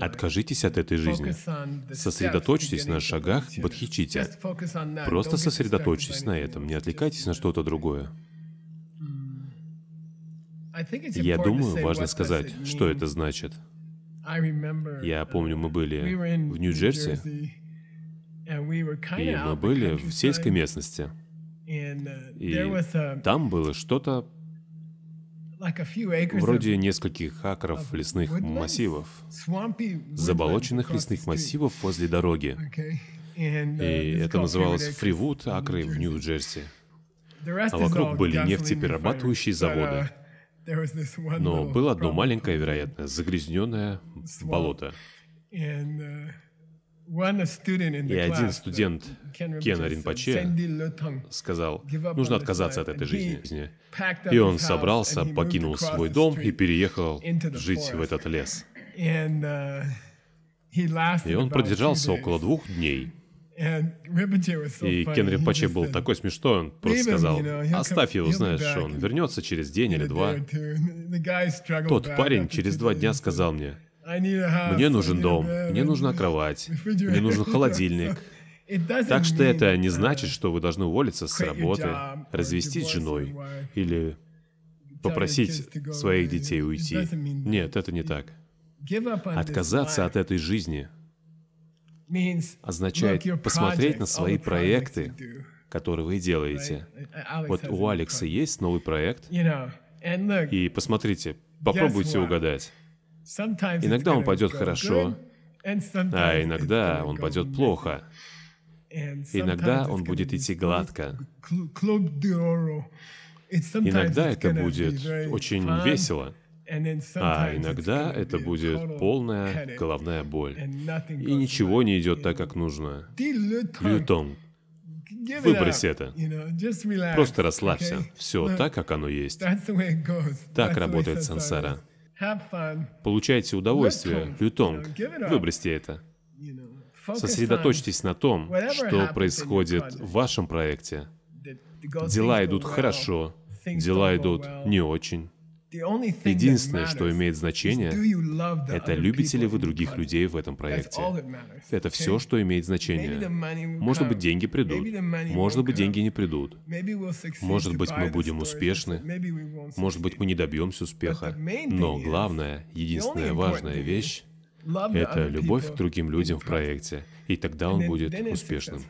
Откажитесь от этой жизни. Сосредоточьтесь на шагах Бадхичити. Просто сосредоточьтесь на этом, не отвлекайтесь на что-то другое. Mm. Я думаю, важно сказать, что это значит. Я помню, мы были в Нью-Джерси, и мы были в сельской местности. Uh, и там было что-то вроде нескольких акров лесных массивов, заболоченных лесных массивов возле дороги. И uh, это называлось Фривуд, акры в Нью-Джерси. А вокруг были нефтеперерабатывающие uh, заводы. Но было одно маленькое, вероятно, загрязненное болото. Uh, и один студент Кена uh, Ринпоче сказал, нужно отказаться от этой жизни. Uh, и он собрался, покинул свой дом и переехал жить в этот лес. И он продержался около двух дней. И Кен Ринпоче был такой смешной, он просто сказал, оставь его, знаешь, он вернется через день или два. Тот парень через два дня сказал мне, мне нужен дом, мне нужна кровать, мне нужен холодильник. Так что это не значит, что вы должны уволиться с работы, развестись с женой или попросить своих детей уйти. Нет, это не так. Отказаться от этой жизни означает посмотреть на свои проекты, которые вы делаете. Вот у Алекса есть новый проект. И посмотрите, попробуйте угадать. Иногда он пойдет хорошо, а иногда он пойдет плохо. Иногда он будет идти гладко. Иногда это будет очень весело, а иногда это будет полная головная боль. И ничего не идет так, как нужно. Лютонг, Выбрось это. Просто расслабься. Все так, как оно есть. Так работает сансара. Получайте удовольствие, лютонг. Выбросьте это. Сосредоточьтесь на том, что происходит в вашем проекте. Дела идут хорошо, дела идут не очень. Единственное, что имеет значение, это любите ли вы других людей в этом проекте. Это все, что имеет значение. Может быть, деньги придут. Может быть, деньги не придут. Может быть, мы будем успешны. Может быть, мы не добьемся успеха. Но главное, единственная важная вещь, это любовь к другим людям в проекте. И тогда он будет успешным.